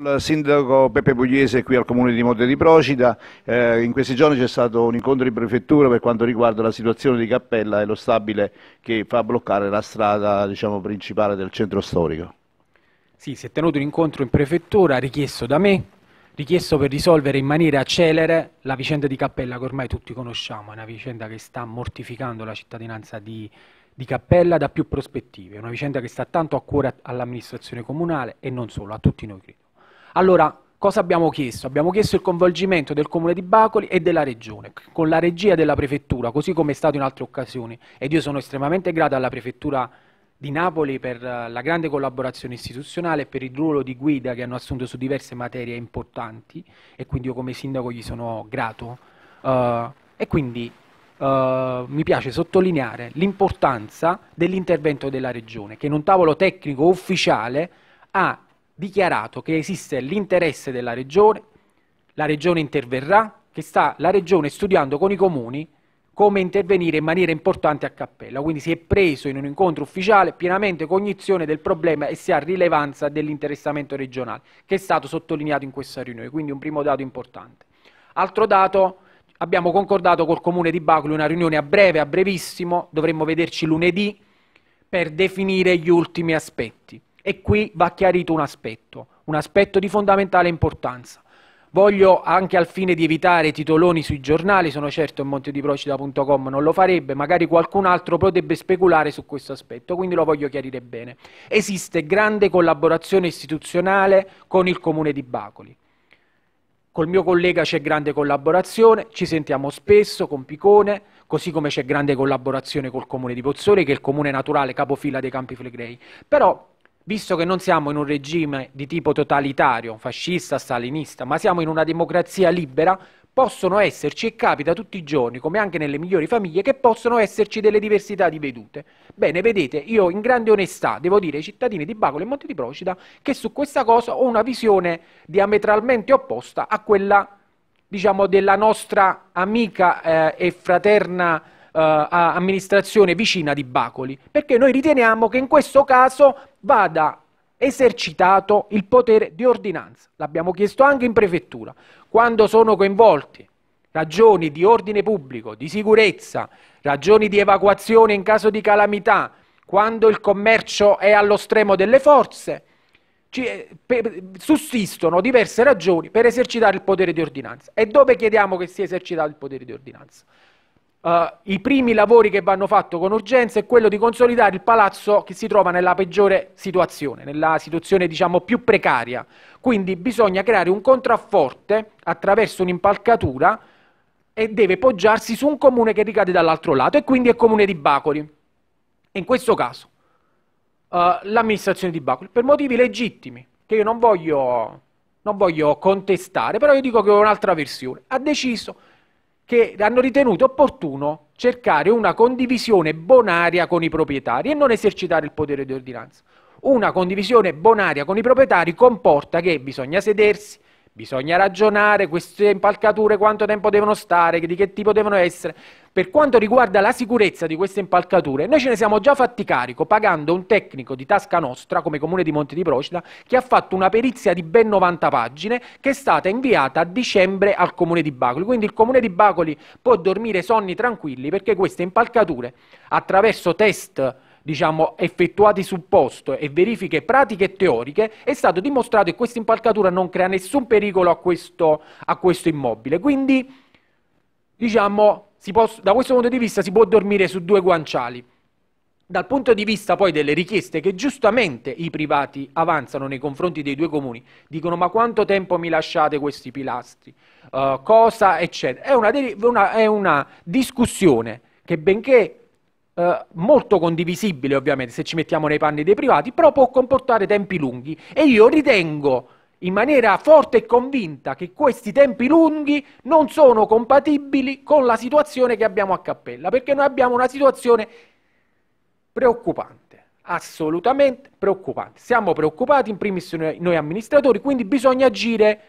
Il sindaco Peppe Pugliese qui al comune di Monte di Procida, eh, in questi giorni c'è stato un incontro in prefettura per quanto riguarda la situazione di Cappella e lo stabile che fa bloccare la strada diciamo, principale del centro storico. Sì, si è tenuto un incontro in prefettura richiesto da me, richiesto per risolvere in maniera celere la vicenda di Cappella che ormai tutti conosciamo, è una vicenda che sta mortificando la cittadinanza di, di Cappella da più prospettive, è una vicenda che sta tanto a cuore all'amministrazione comunale e non solo, a tutti noi credi. Allora, cosa abbiamo chiesto? Abbiamo chiesto il coinvolgimento del Comune di Bacoli e della Regione, con la regia della Prefettura, così come è stato in altre occasioni. Ed io sono estremamente grato alla Prefettura di Napoli per eh, la grande collaborazione istituzionale e per il ruolo di guida che hanno assunto su diverse materie importanti e quindi io come sindaco gli sono grato. Uh, e quindi uh, mi piace sottolineare l'importanza dell'intervento della Regione, che in un tavolo tecnico ufficiale ha dichiarato che esiste l'interesse della Regione, la Regione interverrà, che sta la Regione studiando con i comuni come intervenire in maniera importante a Cappella. Quindi si è preso in un incontro ufficiale pienamente cognizione del problema e si ha rilevanza dell'interessamento regionale, che è stato sottolineato in questa riunione, quindi un primo dato importante. Altro dato, abbiamo concordato col Comune di Bacoli una riunione a breve, a brevissimo, dovremmo vederci lunedì per definire gli ultimi aspetti. E qui va chiarito un aspetto, un aspetto di fondamentale importanza. Voglio, anche al fine di evitare titoloni sui giornali, sono certo che montediprocida.com non lo farebbe, magari qualcun altro potrebbe speculare su questo aspetto, quindi lo voglio chiarire bene. Esiste grande collaborazione istituzionale con il Comune di Bacoli. Col mio collega c'è grande collaborazione, ci sentiamo spesso con Picone, così come c'è grande collaborazione col Comune di Pozzoli, che è il comune naturale capofila dei Campi Flegrei. Però visto che non siamo in un regime di tipo totalitario, fascista, stalinista, ma siamo in una democrazia libera, possono esserci e capita tutti i giorni, come anche nelle migliori famiglie, che possono esserci delle diversità di vedute. Bene, vedete, io in grande onestà devo dire ai cittadini di Bacolo e Monte di Procida che su questa cosa ho una visione diametralmente opposta a quella, diciamo, della nostra amica eh, e fraterna eh, a amministrazione vicina di Bacoli, perché noi riteniamo che in questo caso vada esercitato il potere di ordinanza. L'abbiamo chiesto anche in prefettura. Quando sono coinvolti ragioni di ordine pubblico, di sicurezza, ragioni di evacuazione in caso di calamità, quando il commercio è allo stremo delle forze, eh, sussistono diverse ragioni per esercitare il potere di ordinanza. E dove chiediamo che sia esercitato il potere di ordinanza? Uh, I primi lavori che vanno fatti con urgenza è quello di consolidare il palazzo che si trova nella peggiore situazione, nella situazione diciamo più precaria. Quindi bisogna creare un contrafforte attraverso un'impalcatura e deve poggiarsi su un comune che ricade dall'altro lato e quindi è comune di Bacoli. In questo caso uh, l'amministrazione di Bacoli, per motivi legittimi, che io non voglio, non voglio contestare, però io dico che ho un'altra versione, ha deciso che hanno ritenuto opportuno cercare una condivisione bonaria con i proprietari e non esercitare il potere di ordinanza. Una condivisione bonaria con i proprietari comporta che bisogna sedersi, Bisogna ragionare queste impalcature, quanto tempo devono stare, di che tipo devono essere. Per quanto riguarda la sicurezza di queste impalcature, noi ce ne siamo già fatti carico pagando un tecnico di tasca nostra, come comune di Monte di Procida, che ha fatto una perizia di ben 90 pagine che è stata inviata a dicembre al comune di Bacoli. Quindi il comune di Bacoli può dormire sonni tranquilli perché queste impalcature, attraverso test diciamo, effettuati sul posto e verifiche pratiche e teoriche, è stato dimostrato che questa impalcatura non crea nessun pericolo a questo, a questo immobile. Quindi, diciamo, può, da questo punto di vista si può dormire su due guanciali. Dal punto di vista poi delle richieste che giustamente i privati avanzano nei confronti dei due comuni, dicono ma quanto tempo mi lasciate questi pilastri, uh, cosa eccetera, è una, una, è una discussione che benché eh, molto condivisibile ovviamente se ci mettiamo nei panni dei privati, però può comportare tempi lunghi e io ritengo in maniera forte e convinta che questi tempi lunghi non sono compatibili con la situazione che abbiamo a Cappella, perché noi abbiamo una situazione preoccupante, assolutamente preoccupante. Siamo preoccupati in primis noi amministratori, quindi bisogna agire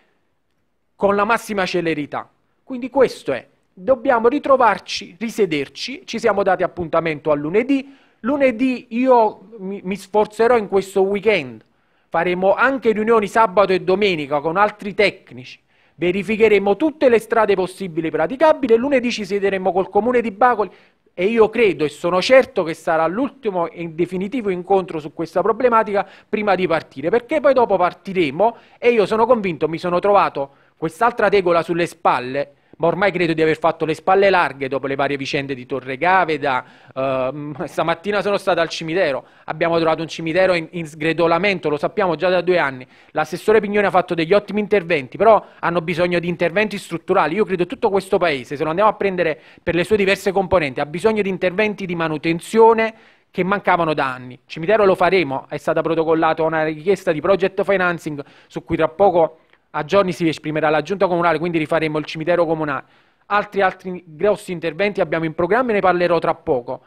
con la massima celerità. Quindi questo è dobbiamo ritrovarci, risederci, ci siamo dati appuntamento a lunedì, lunedì io mi, mi sforzerò in questo weekend, faremo anche riunioni sabato e domenica con altri tecnici, verificheremo tutte le strade possibili e praticabili lunedì ci siederemo col comune di Bacoli e io credo e sono certo che sarà l'ultimo e definitivo incontro su questa problematica prima di partire, perché poi dopo partiremo e io sono convinto, mi sono trovato quest'altra tegola sulle spalle ma ormai credo di aver fatto le spalle larghe dopo le varie vicende di Torre Gaveda. Uh, stamattina sono stato al cimitero, abbiamo trovato un cimitero in, in sgretolamento, lo sappiamo già da due anni. L'assessore Pignone ha fatto degli ottimi interventi, però hanno bisogno di interventi strutturali. Io credo che tutto questo Paese, se lo andiamo a prendere per le sue diverse componenti, ha bisogno di interventi di manutenzione che mancavano da anni. Il cimitero lo faremo, è stata protocollata una richiesta di project financing su cui tra poco a giorni si esprimerà la giunta comunale, quindi rifaremo il cimitero comunale. Altri, altri grossi interventi abbiamo in programma e ne parlerò tra poco.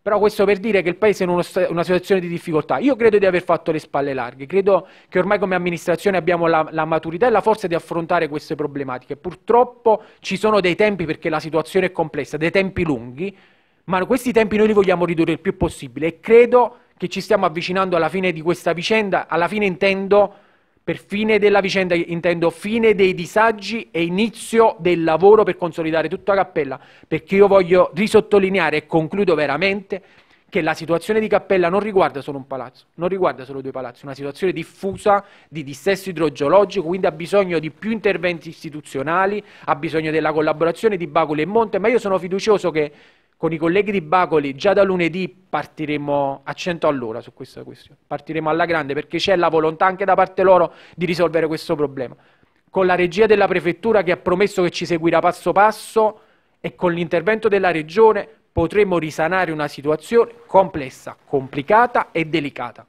Però questo per dire che il Paese è in uno, una situazione di difficoltà. Io credo di aver fatto le spalle larghe, credo che ormai come amministrazione abbiamo la, la maturità e la forza di affrontare queste problematiche. Purtroppo ci sono dei tempi, perché la situazione è complessa, dei tempi lunghi, ma questi tempi noi li vogliamo ridurre il più possibile e credo che ci stiamo avvicinando alla fine di questa vicenda, alla fine intendo per fine della vicenda intendo fine dei disagi e inizio del lavoro per consolidare tutta la Cappella, perché io voglio risottolineare e concludo veramente che la situazione di Cappella non riguarda solo un palazzo, non riguarda solo due palazzi, è una situazione diffusa di dissesto idrogeologico, quindi ha bisogno di più interventi istituzionali, ha bisogno della collaborazione di Bacoli e Monte, ma io sono fiducioso che con i colleghi di Bacoli già da lunedì partiremo a 100 all'ora su questa questione, partiremo alla grande perché c'è la volontà anche da parte loro di risolvere questo problema, con la regia della prefettura che ha promesso che ci seguirà passo passo e con l'intervento della regione potremo risanare una situazione complessa, complicata e delicata.